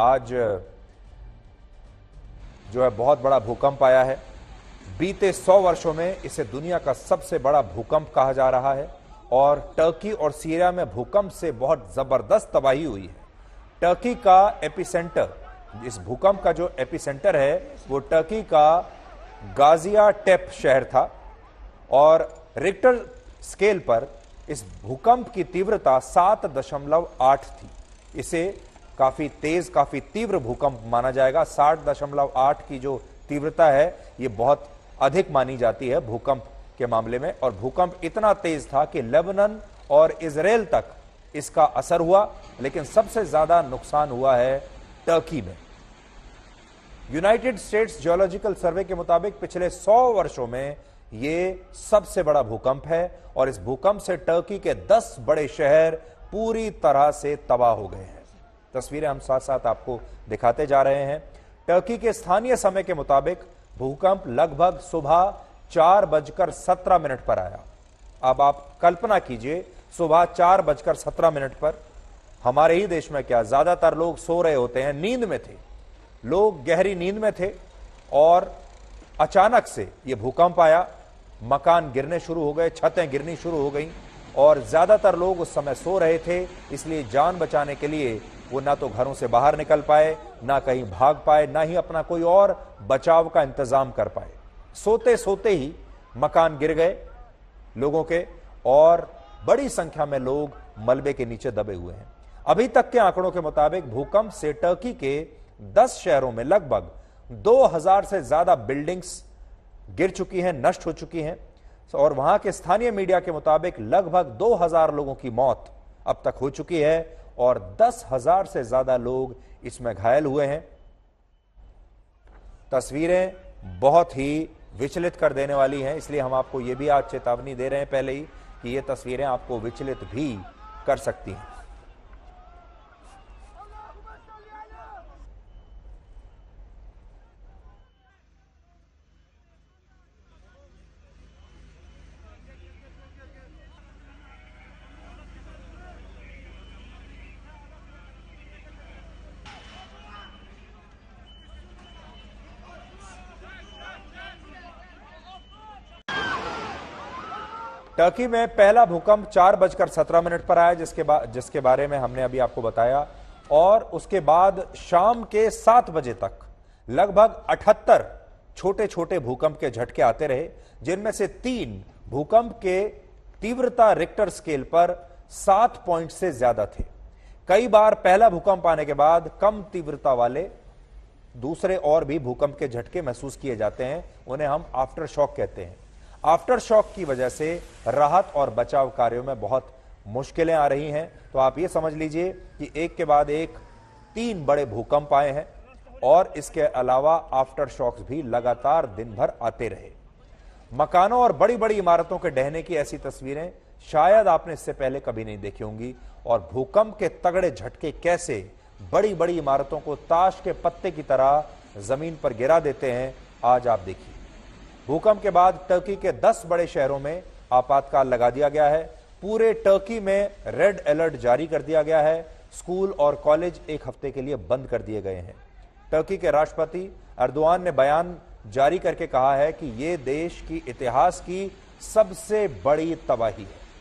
आज जो है बहुत बड़ा भूकंप आया है बीते सौ वर्षों में इसे दुनिया का सबसे बड़ा भूकंप कहा जा रहा है और टर्की और सीरिया में भूकंप से बहुत जबरदस्त तबाही हुई है टर्की का एपिसेंटर इस भूकंप का जो एपिसेंटर है वो टर्की का गाजिया टेप शहर था और रिक्टर स्केल पर इस भूकंप की तीव्रता सात दशमलव आठ थी इसे काफी तेज काफी तीव्र भूकंप माना जाएगा साठ दशमलव आठ की जो तीव्रता है ये बहुत अधिक मानी जाती है भूकंप के मामले में और भूकंप इतना तेज था कि लेबनन और इसराइल तक इसका असर हुआ लेकिन सबसे ज्यादा नुकसान हुआ है टर्की में यूनाइटेड स्टेट्स जियोलॉजिकल सर्वे के मुताबिक पिछले 100 वर्षों में ये सबसे बड़ा भूकंप है और इस भूकंप से टर्की के 10 बड़े शहर पूरी तरह से तबाह हो गए हैं तस्वीरें हम साथ साथ आपको दिखाते जा रहे हैं टर्की के स्थानीय समय के मुताबिक भूकंप लगभग सुबह चार बजकर सत्रह मिनट पर आया अब आप कल्पना कीजिए सुबह चार बजकर सत्रह मिनट पर हमारे ही देश में क्या ज्यादातर लोग सो रहे होते हैं नींद में थे लोग गहरी नींद में थे और अचानक से ये भूकंप आया मकान गिरने शुरू हो गए छतें गिरनी शुरू हो गई और ज्यादातर लोग उस समय सो रहे थे इसलिए जान बचाने के लिए वो ना तो घरों से बाहर निकल पाए ना कहीं भाग पाए ना ही अपना कोई और बचाव का इंतजाम कर पाए सोते सोते ही मकान गिर गए लोगों के और बड़ी संख्या में लोग मलबे के नीचे दबे हुए हैं अभी तक के आंकड़ों के मुताबिक भूकंप से टर्की के 10 शहरों में लगभग 2000 से ज्यादा बिल्डिंग्स गिर चुकी हैं नष्ट हो चुकी हैं और वहां के स्थानीय मीडिया के मुताबिक लगभग 2000 लोगों की मौत अब तक हो चुकी है और दस हजार से ज्यादा लोग इसमें घायल हुए हैं तस्वीरें बहुत ही विचलित कर देने वाली हैं इसलिए हम आपको यह भी आज चेतावनी दे रहे हैं पहले ही कि ये तस्वीरें आपको विचलित भी कर सकती हैं टर्की में पहला भूकंप चार बजकर सत्रह मिनट पर आया जिसके बाद जिसके बारे में हमने अभी आपको बताया और उसके बाद शाम के सात बजे तक लगभग अठहत्तर छोटे छोटे भूकंप के झटके आते रहे जिनमें से तीन भूकंप के तीव्रता रिक्टर स्केल पर सात पॉइंट से ज्यादा थे कई बार पहला भूकंप आने के बाद कम तीव्रता वाले दूसरे और भी भूकंप के झटके महसूस किए जाते हैं उन्हें हम आफ्टर शॉक कहते हैं आफ्टर शॉक की वजह से राहत और बचाव कार्यों में बहुत मुश्किलें आ रही हैं तो आप ये समझ लीजिए कि एक के बाद एक तीन बड़े भूकंप आए हैं और इसके अलावा आफ्टर शॉक्स भी लगातार दिन भर आते रहे मकानों और बड़ी बड़ी इमारतों के ढहने की ऐसी तस्वीरें शायद आपने इससे पहले कभी नहीं देखी होंगी और भूकंप के तगड़े झटके कैसे बड़ी बड़ी इमारतों को ताश के पत्ते की तरह जमीन पर गिरा देते हैं आज आप देखिए भूकंप के बाद टर्की के 10 बड़े शहरों में आपातकाल लगा दिया गया है पूरे टर्की में रेड अलर्ट जारी कर दिया गया है स्कूल और कॉलेज एक हफ्ते के लिए बंद कर दिए गए हैं टर्की के राष्ट्रपति अर्दवान ने बयान जारी करके कहा है कि ये देश की इतिहास की सबसे बड़ी तबाही है